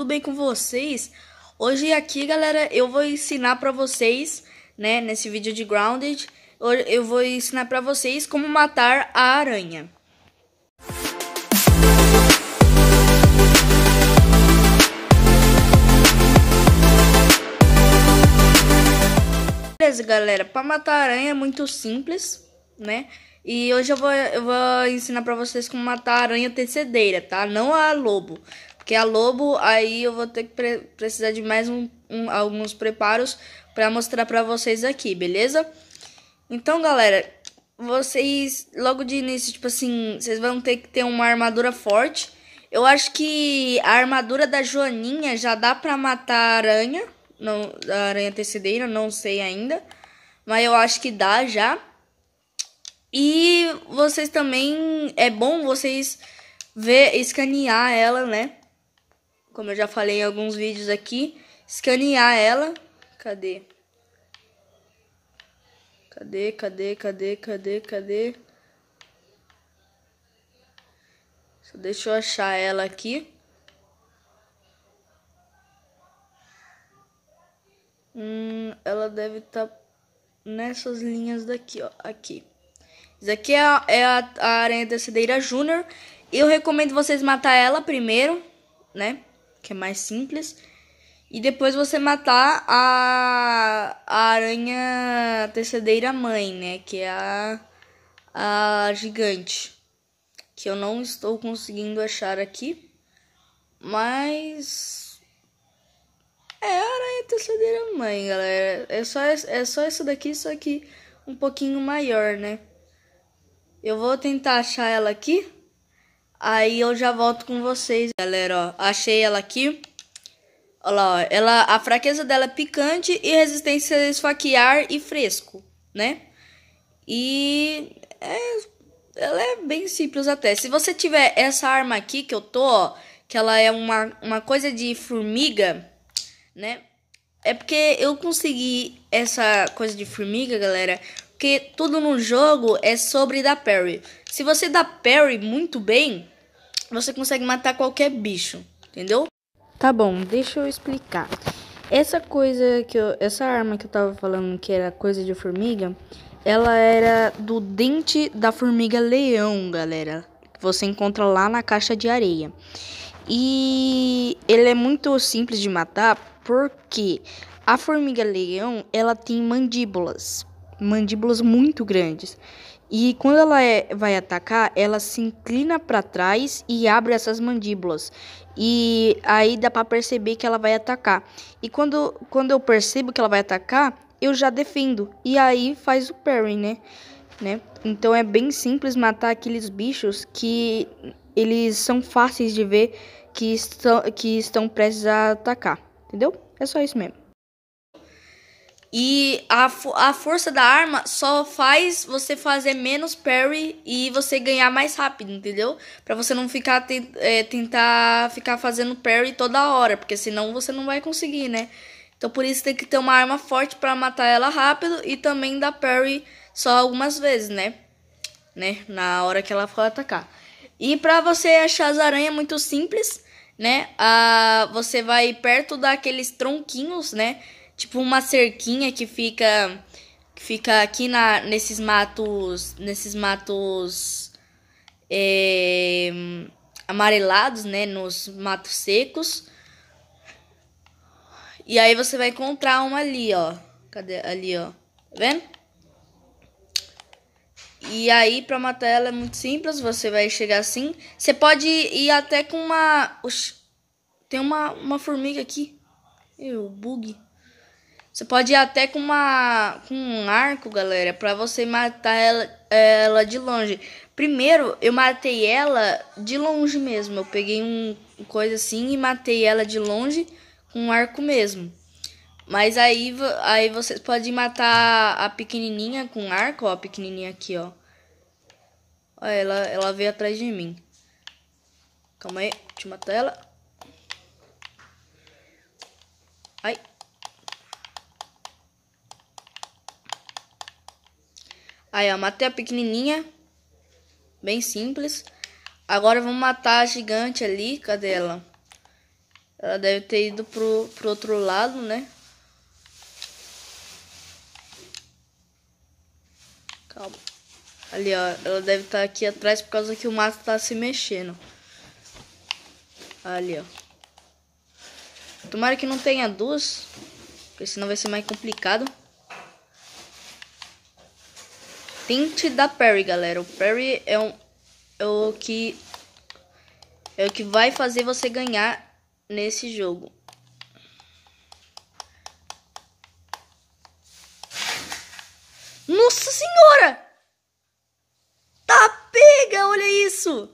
tudo bem com vocês? Hoje aqui, galera, eu vou ensinar para vocês, né, nesse vídeo de Grounded, eu vou ensinar para vocês como matar a aranha. Beleza, galera, para matar a aranha é muito simples, né? E hoje eu vou, eu vou ensinar pra vocês como matar a aranha tecedeira, tá? Não a lobo que é a Lobo. Aí eu vou ter que pre precisar de mais um, um alguns preparos para mostrar para vocês aqui, beleza? Então, galera, vocês logo de início, tipo assim, vocês vão ter que ter uma armadura forte. Eu acho que a armadura da Joaninha já dá pra matar a aranha. Não, a aranha tecedeira não sei ainda. Mas eu acho que dá já. E vocês também. É bom vocês ver, escanear ela, né? como eu já falei em alguns vídeos aqui, escanear ela. Cadê? Cadê, cadê, cadê, cadê, cadê? Só deixa eu achar ela aqui. Hum, ela deve estar tá nessas linhas daqui, ó. Aqui. Isso aqui é a, é a, a aranha da cedeira júnior. Eu recomendo vocês matar ela primeiro, né? que é mais simples. E depois você matar a, a aranha tecedeira mãe, né? Que é a, a gigante. Que eu não estou conseguindo achar aqui. Mas. É a aranha tecedeira mãe, galera. É só, é só essa daqui, só que um pouquinho maior, né? Eu vou tentar achar ela aqui. Aí eu já volto com vocês, galera, ó. Achei ela aqui. Olha lá, ó. Ela, a fraqueza dela é picante e resistência a esfaquear e fresco, né? E é, ela é bem simples até. Se você tiver essa arma aqui que eu tô, ó, que ela é uma, uma coisa de formiga, né? É porque eu consegui essa coisa de formiga, galera, porque tudo no jogo é sobre da Perry se você dá parry muito bem, você consegue matar qualquer bicho, entendeu? Tá bom, deixa eu explicar. Essa coisa que eu, essa arma que eu tava falando que era coisa de formiga, ela era do dente da formiga leão, galera. Que você encontra lá na caixa de areia. E ele é muito simples de matar porque a formiga leão, ela tem mandíbulas mandíbulas muito grandes. E quando ela é, vai atacar, ela se inclina para trás e abre essas mandíbulas. E aí dá para perceber que ela vai atacar. E quando, quando eu percebo que ela vai atacar, eu já defendo. E aí faz o parry, né? né? Então é bem simples matar aqueles bichos que eles são fáceis de ver que estão, que estão prestes a atacar. Entendeu? É só isso mesmo. E a, a força da arma só faz você fazer menos parry e você ganhar mais rápido, entendeu? Pra você não ficar te, é, tentar ficar fazendo parry toda hora, porque senão você não vai conseguir, né? Então por isso tem que ter uma arma forte para matar ela rápido e também dar parry só algumas vezes, né? Né? Na hora que ela for atacar. E pra você achar as aranhas é muito simples, né? Ah, você vai perto daqueles tronquinhos, né? tipo uma cerquinha que fica que fica aqui na nesses matos nesses matos é, amarelados né nos matos secos e aí você vai encontrar uma ali ó cadê ali ó tá vendo e aí para matar ela é muito simples você vai chegar assim você pode ir até com uma tem uma uma formiga aqui eu bug você pode ir até com, uma, com um arco, galera, pra você matar ela, ela de longe. Primeiro, eu matei ela de longe mesmo. Eu peguei um coisa assim e matei ela de longe com um arco mesmo. Mas aí, aí vocês podem matar a pequenininha com arco, ó, a pequenininha aqui, ó. Olha, ela, ela veio atrás de mim. Calma aí, deixa eu matar ela. Ai. Aí, ó, matei a pequenininha. Bem simples. Agora vamos matar a gigante ali. Cadê ela? Ela deve ter ido pro, pro outro lado, né? Calma. Ali, ó. Ela deve estar tá aqui atrás por causa que o mato tá se mexendo. Ali, ó. Tomara que não tenha duas. Porque senão vai ser mais complicado. Tint da Perry, galera. O Perry é, um, é o que é o que vai fazer você ganhar nesse jogo. Nossa senhora! Tá pega, olha isso!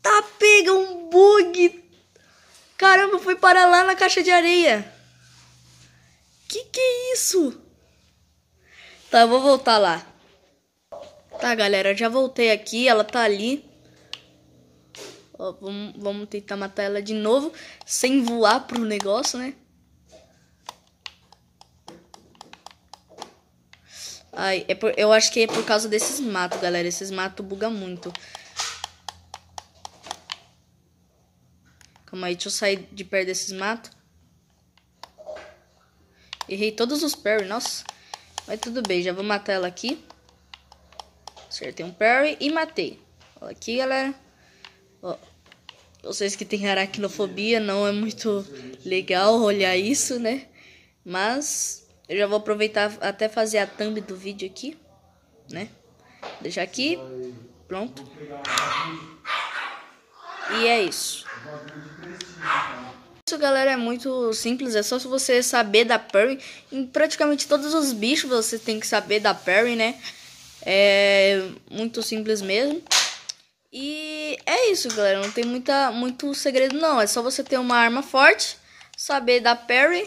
Tá pega um bug! Caramba, foi para lá na caixa de areia. Que que é isso? Tá, eu vou voltar lá. Tá, galera, já voltei aqui, ela tá ali. Ó, vamos, vamos tentar matar ela de novo, sem voar pro negócio, né? Ai, é por, eu acho que é por causa desses matos, galera. Esses matos bugam muito. Calma aí, deixa eu sair de perto desses matos. Errei todos os parry, nossa. Mas tudo bem, já vou matar ela aqui. Acertei um parry e matei. Olha aqui, galera. Ó, vocês que têm aracnofobia, não é muito legal olhar isso, né? Mas eu já vou aproveitar até fazer a thumb do vídeo aqui, né? deixar aqui, pronto. E é isso isso, galera, é muito simples. É só se você saber da parry. Em praticamente todos os bichos você tem que saber da parry, né? É muito simples mesmo. E é isso, galera. Não tem muita, muito segredo, não. É só você ter uma arma forte, saber da parry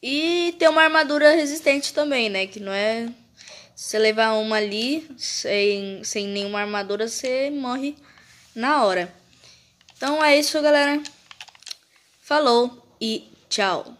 e ter uma armadura resistente também, né? Que não é... Se você levar uma ali sem, sem nenhuma armadura, você morre na hora. Então é isso, galera. Falou e tchau!